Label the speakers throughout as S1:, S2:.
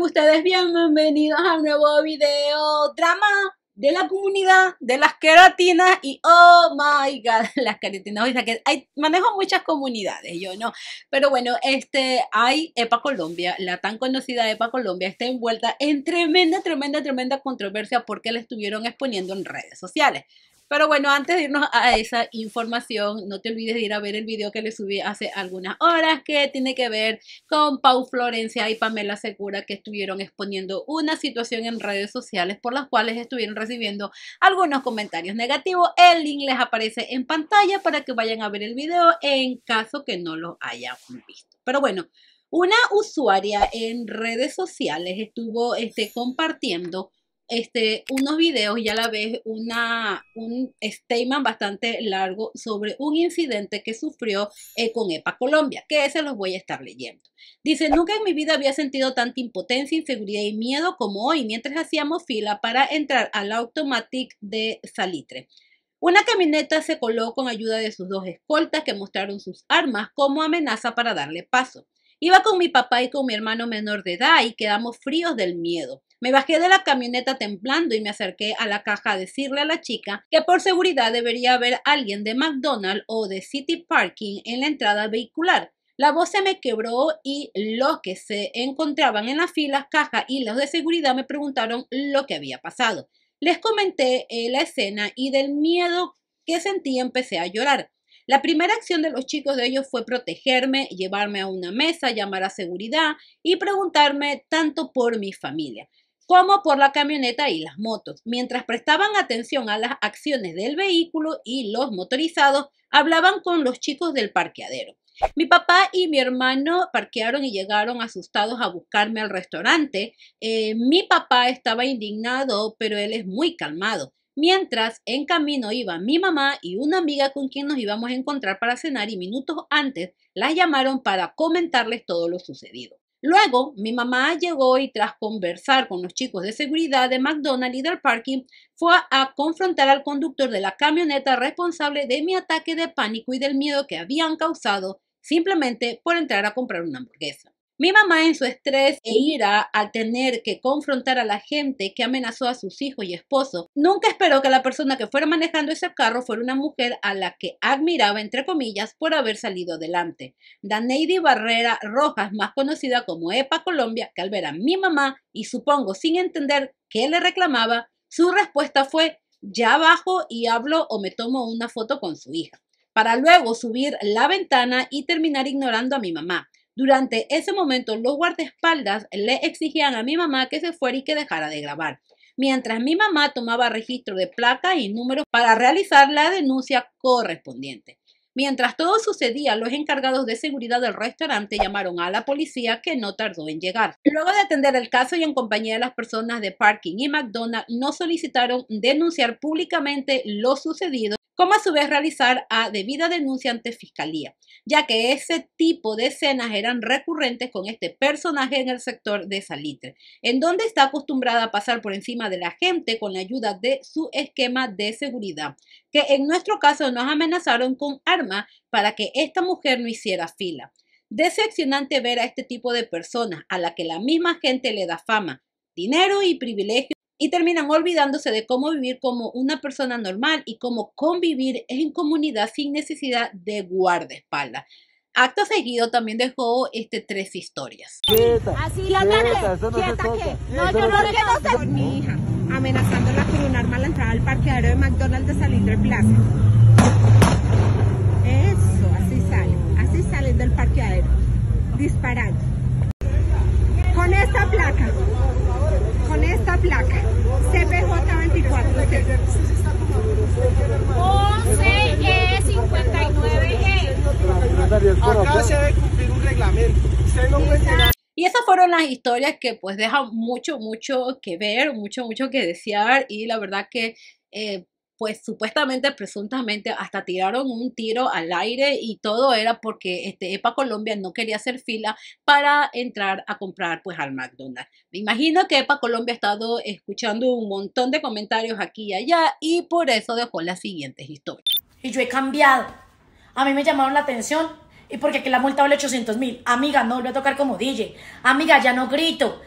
S1: ustedes bienvenidos a un nuevo video drama de la comunidad de las queratinas y oh my god, las queratinas, o sea que hay, manejo muchas comunidades, yo no, pero bueno, este, hay EPA Colombia, la tan conocida EPA Colombia está envuelta en tremenda, tremenda, tremenda controversia porque la estuvieron exponiendo en redes sociales. Pero bueno, antes de irnos a esa información, no te olvides de ir a ver el video que le subí hace algunas horas que tiene que ver con Pau Florencia y Pamela Segura que estuvieron exponiendo una situación en redes sociales por las cuales estuvieron recibiendo algunos comentarios negativos. El link les aparece en pantalla para que vayan a ver el video en caso que no lo hayan visto. Pero bueno, una usuaria en redes sociales estuvo este, compartiendo este, unos videos y a la vez una, un statement bastante largo sobre un incidente que sufrió eh, con EPA Colombia, que ese los voy a estar leyendo. Dice, nunca en mi vida había sentido tanta impotencia, inseguridad y miedo como hoy mientras hacíamos fila para entrar al Automatic de Salitre. Una camioneta se coló con ayuda de sus dos escoltas que mostraron sus armas como amenaza para darle paso. Iba con mi papá y con mi hermano menor de edad y quedamos fríos del miedo. Me bajé de la camioneta temblando y me acerqué a la caja a decirle a la chica que por seguridad debería haber alguien de McDonald's o de City Parking en la entrada vehicular. La voz se me quebró y los que se encontraban en las filas, caja y los de seguridad me preguntaron lo que había pasado. Les comenté eh, la escena y del miedo que sentí empecé a llorar. La primera acción de los chicos de ellos fue protegerme, llevarme a una mesa, llamar a seguridad y preguntarme tanto por mi familia como por la camioneta y las motos. Mientras prestaban atención a las acciones del vehículo y los motorizados, hablaban con los chicos del parqueadero. Mi papá y mi hermano parquearon y llegaron asustados a buscarme al restaurante. Eh, mi papá estaba indignado, pero él es muy calmado. Mientras en camino iba mi mamá y una amiga con quien nos íbamos a encontrar para cenar y minutos antes la llamaron para comentarles todo lo sucedido. Luego, mi mamá llegó y tras conversar con los chicos de seguridad de McDonald's y del parking, fue a confrontar al conductor de la camioneta responsable de mi ataque de pánico y del miedo que habían causado simplemente por entrar a comprar una hamburguesa. Mi mamá en su estrés e ira al tener que confrontar a la gente que amenazó a sus hijos y esposo, nunca esperó que la persona que fuera manejando ese carro fuera una mujer a la que admiraba entre comillas por haber salido adelante. Daneidi Barrera Rojas, más conocida como EPA Colombia, que al ver a mi mamá y supongo sin entender qué le reclamaba, su respuesta fue ya bajo y hablo o me tomo una foto con su hija para luego subir la ventana y terminar ignorando a mi mamá. Durante ese momento, los guardaespaldas le exigían a mi mamá que se fuera y que dejara de grabar, mientras mi mamá tomaba registro de placas y números para realizar la denuncia correspondiente. Mientras todo sucedía, los encargados de seguridad del restaurante llamaron a la policía que no tardó en llegar. Luego de atender el caso y en compañía de las personas de Parking y McDonald's, no solicitaron denunciar públicamente lo sucedido como a su vez realizar a debida denuncia ante fiscalía, ya que ese tipo de escenas eran recurrentes con este personaje en el sector de Salitre, en donde está acostumbrada a pasar por encima de la gente con la ayuda de su esquema de seguridad, que en nuestro caso nos amenazaron con arma para que esta mujer no hiciera fila. Decepcionante ver a este tipo de personas a la que la misma gente le da fama, dinero y privilegio y terminan olvidándose de cómo vivir como una persona normal y cómo convivir en comunidad sin necesidad de guardaespaldas. Acto seguido también dejó este tres historias.
S2: Así la no, yo
S1: no, arma la entrada al parqueadero de McDonald's de Salitre Plaza. Eso, así sale, así sale del parqueadero, disparando. fueron las historias que pues dejan mucho, mucho que ver, mucho, mucho que desear y la verdad que... Eh, pues supuestamente, presuntamente, hasta tiraron un tiro al aire y todo era porque este EPA Colombia no quería hacer fila para entrar a comprar pues al McDonald's. Me imagino que EPA Colombia ha estado escuchando un montón de comentarios aquí y allá y por eso dejó las
S2: siguientes historias. Y yo he cambiado. A mí me llamaron la atención y porque aquí la multa vale 800 mil. Amiga, no voy a tocar como DJ. Amiga, ya no grito.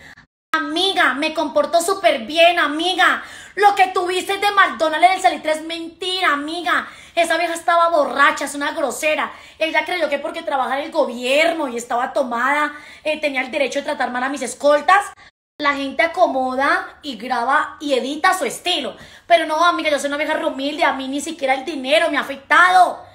S2: Amiga, me comportó súper bien, amiga. Lo que tuviste de McDonald's en el salitre es mentira, amiga. Esa vieja estaba borracha, es una grosera. Ella creyó que porque trabajaba en el gobierno y estaba tomada, eh, tenía el derecho de tratar mal a mis escoltas. La gente acomoda y graba y edita su estilo. Pero no, amiga, yo soy una vieja humilde, a mí ni siquiera el dinero me ha afectado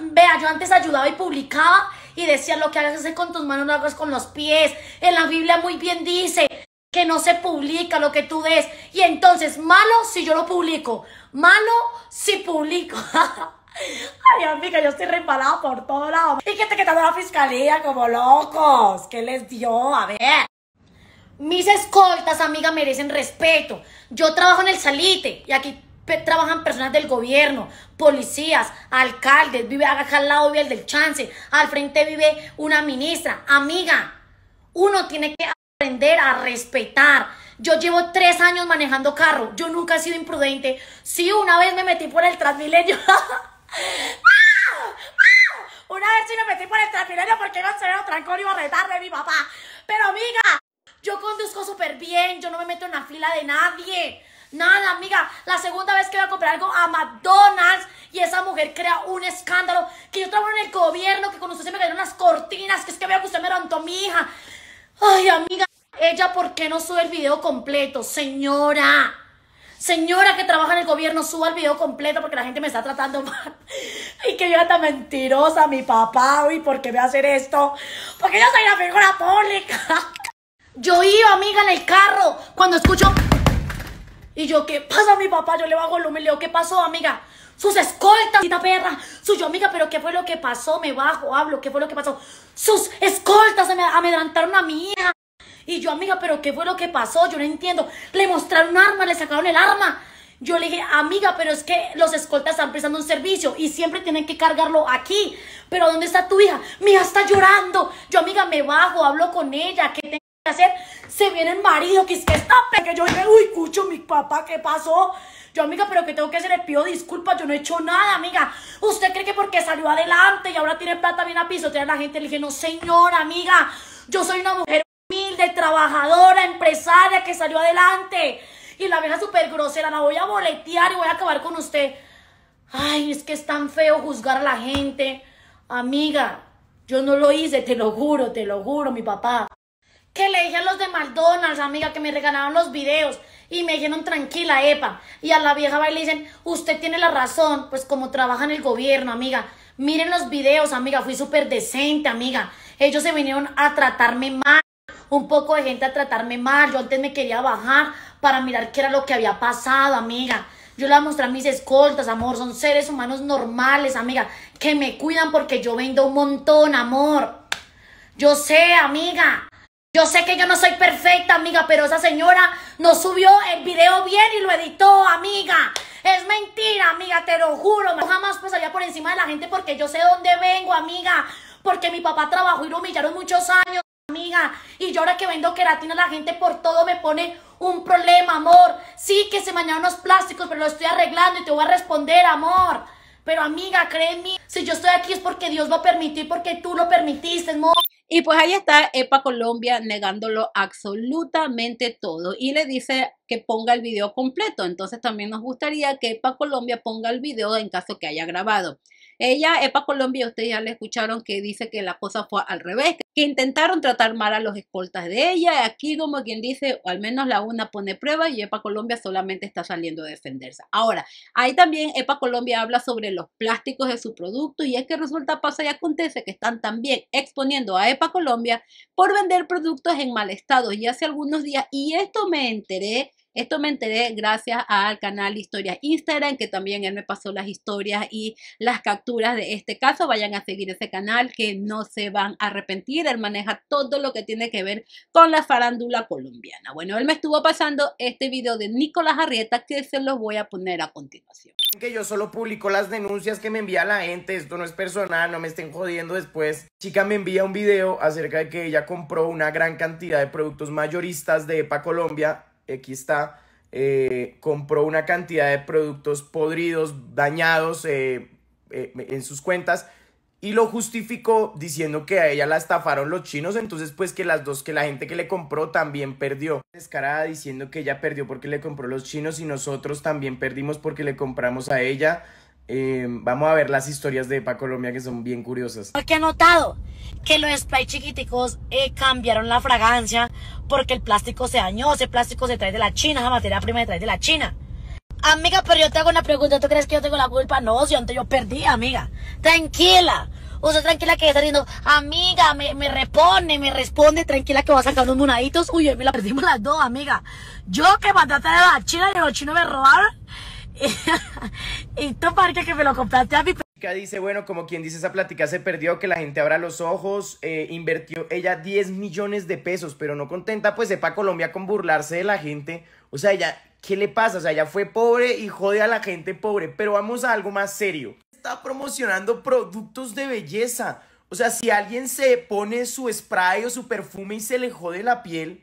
S2: vea, yo antes ayudaba y publicaba y decía lo que hagas es con tus manos, lo hagas con los pies. En la Biblia muy bien dice que no se publica lo que tú des. Y entonces, malo si yo lo publico, malo si publico. Ay, amiga, yo estoy reparada por todo lado. Y que te de la fiscalía como locos. ¿Qué les dio? A ver. Mis escoltas, amiga, merecen respeto. Yo trabajo en el salite y aquí trabajan personas del gobierno, policías, alcaldes, vive acá al lado el del chance, al frente vive una ministra, amiga. Uno tiene que aprender a respetar. Yo llevo tres años manejando carro, yo nunca he sido imprudente. Sí, una vez me metí por el Transmilenio. ¡Ah! ¡Ah! una vez sí me metí por el Transmilenio porque no se veo trancón y de mi papá. Pero amiga, yo conduzco súper bien, yo no me meto en la fila de nadie. Nada, amiga. La segunda vez que voy a comprar algo a McDonald's y esa mujer crea un escándalo. Que yo trabajo en el gobierno, que con usted se me cayeron unas cortinas, que es que veo que usted me levantó mi hija. Ay, amiga, ella, ¿por qué no sube el video completo? Señora. Señora que trabaja en el gobierno, suba el video completo porque la gente me está tratando mal. Y que yo era tan mentirosa, mi papá, Uy, ¿por qué a hacer esto? Porque yo soy la figura pública. Yo iba, amiga, en el carro cuando escucho y yo, ¿qué pasa, mi papá? Yo le bajo el y le digo, ¿qué pasó, amiga? Sus escoltas, tita perra. Su yo, amiga, ¿pero qué fue lo que pasó? Me bajo, hablo, ¿qué fue lo que pasó? Sus escoltas se amedrantaron a mi hija. Y yo, amiga, ¿pero qué fue lo que pasó? Yo no entiendo. Le mostraron un arma, le sacaron el arma. Yo le dije, amiga, pero es que los escoltas están prestando un servicio y siempre tienen que cargarlo aquí. Pero ¿dónde está tu hija? Mi hija está llorando. Yo, amiga, me bajo, hablo con ella. ¿Qué te hacer, se viene el marido, que es que está que yo dije, uy, cucho, mi papá, ¿qué pasó? Yo, amiga, pero que tengo que hacer, le pido disculpas, yo no he hecho nada, amiga. ¿Usted cree que porque salió adelante y ahora tiene plata bien a pisotear a la gente? Le dije, no, señora, amiga, yo soy una mujer humilde, trabajadora, empresaria que salió adelante. Y la vieja súper grosera, la voy a boletear y voy a acabar con usted. Ay, es que es tan feo juzgar a la gente. Amiga, yo no lo hice, te lo juro, te lo juro, mi papá que le dije a los de McDonald's, amiga, que me regalaron los videos y me dijeron tranquila, epa. Y a la vieja va y le dicen, usted tiene la razón, pues como trabaja en el gobierno, amiga. Miren los videos, amiga, fui súper decente, amiga. Ellos se vinieron a tratarme mal, un poco de gente a tratarme mal. Yo antes me quería bajar para mirar qué era lo que había pasado, amiga. Yo le mostré a mis escoltas, amor. Son seres humanos normales, amiga. Que me cuidan porque yo vendo un montón, amor. Yo sé, amiga. Yo sé que yo no soy perfecta, amiga, pero esa señora no subió el video bien y lo editó, amiga. Es mentira, amiga, te lo juro. Yo jamás pasaría pues por encima de la gente porque yo sé dónde vengo, amiga. Porque mi papá trabajó y lo humillaron muchos años, amiga. Y yo ahora que vendo queratina, la gente por todo me pone un problema, amor. Sí, que se mañana los plásticos, pero lo estoy arreglando y te voy a responder, amor. Pero amiga, créeme, si yo estoy aquí es porque Dios lo permitió y porque tú lo permitiste,
S1: amor. Y pues ahí está EPA Colombia negándolo absolutamente todo y le dice que ponga el video completo. Entonces también nos gustaría que EPA Colombia ponga el video en caso que haya grabado. Ella, EPA Colombia, ustedes ya le escucharon que dice que la cosa fue al revés, que intentaron tratar mal a los escoltas de ella. Aquí, como quien dice, al menos la una pone prueba y EPA Colombia solamente está saliendo a defenderse. Ahora, ahí también EPA Colombia habla sobre los plásticos de su producto y es que resulta, pasa y acontece que están también exponiendo a EPA Colombia por vender productos en mal estado. Y hace algunos días, y esto me enteré esto me enteré gracias al canal Historia Instagram, que también él me pasó las historias y las capturas de este caso. Vayan a seguir ese canal que no se van a arrepentir. Él maneja todo lo que tiene que ver con la farándula colombiana. Bueno, él me estuvo pasando este video de Nicolás Arrieta que se los voy a poner a continuación.
S3: Que yo solo publico las denuncias que me envía la gente, esto no es personal, no me estén jodiendo después. Chica me envía un video acerca de que ella compró una gran cantidad de productos mayoristas de EPA Colombia aquí está, eh, compró una cantidad de productos podridos, dañados eh, eh, en sus cuentas y lo justificó diciendo que a ella la estafaron los chinos, entonces pues que las dos, que la gente que le compró también perdió. Descarada diciendo que ella perdió porque le compró los chinos y nosotros también perdimos porque le compramos a ella. Em, vamos a ver las historias de pa Colombia que son bien curiosas.
S2: Porque he notado que los spray chiquiticos eh, cambiaron la fragancia porque el plástico se dañó, ese plástico se trae de la China, esa materia prima se trae de la China. Amiga, pero yo te hago una pregunta, ¿tú crees que yo tengo la culpa? No, si antes yo perdí, amiga. Tranquila. Usted tranquila que está diciendo, amiga, me, me repone, me responde, tranquila que va a sacar unos monaditos. Uy, me la perdimos las dos, amiga.
S3: Yo que mandaste de la China y los chinos me robaron y tú, parque que me lo compraste a mi dice, bueno, como quien dice, esa plática se perdió, que la gente abra los ojos, eh, invirtió ella 10 millones de pesos, pero no contenta, pues sepa Colombia con burlarse de la gente. O sea, ella, ¿qué le pasa? O sea, ella fue pobre y jode a la gente pobre, pero vamos a algo más serio. Está promocionando productos de belleza. O sea, si alguien se pone su spray o su perfume y se le jode la piel,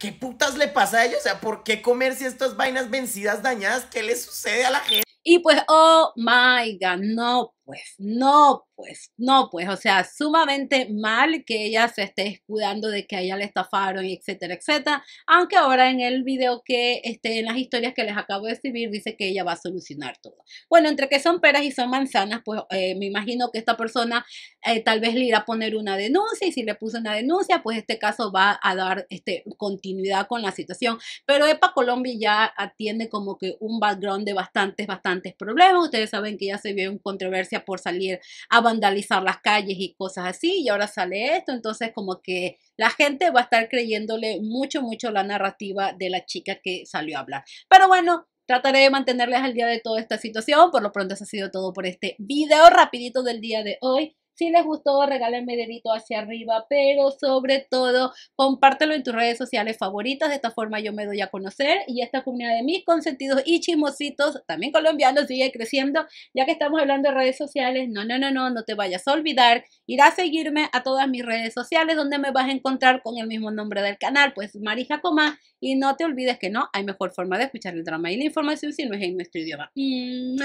S3: ¿Qué putas le pasa a ellos? O sea, ¿por qué comerse estas vainas vencidas, dañadas? ¿Qué le sucede a la gente? Y pues, oh
S1: my god, no pues, no, pues, no, pues, o sea, sumamente mal que ella se esté escudando de que a ella le estafaron, etcétera, etcétera. Aunque ahora en el video que esté en las historias que les acabo de escribir dice que ella va a solucionar todo. Bueno, entre que son peras y son manzanas, pues eh, me imagino que esta persona eh, tal vez le irá a poner una denuncia y si le puso una denuncia, pues este caso va a dar este, continuidad con la situación. Pero EPA Colombia ya atiende como que un background de bastantes, bastantes problemas. Ustedes saben que ya se vio en controversia por salir a vandalizar las calles y cosas así, y ahora sale esto, entonces como que la gente va a estar creyéndole mucho, mucho la narrativa de la chica que salió a hablar. Pero bueno, trataré de mantenerles al día de toda esta situación. Por lo pronto eso ha sido todo por este video rapidito del día de hoy. Si les gustó, regálenme dedito hacia arriba, pero sobre todo, compártelo en tus redes sociales favoritas. De esta forma yo me doy a conocer y esta comunidad de mis consentidos y chismositos, también colombianos, sigue creciendo. Ya que estamos hablando de redes sociales, no, no, no, no, no te vayas a olvidar. Ir a seguirme a todas mis redes sociales donde me vas a encontrar con el mismo nombre del canal, pues Marija Comá. Y no te olvides que no hay mejor forma de escuchar el drama y la información si no es en nuestro idioma.
S3: Mm,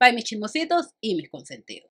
S1: Bye mis chismositos y mis consentidos.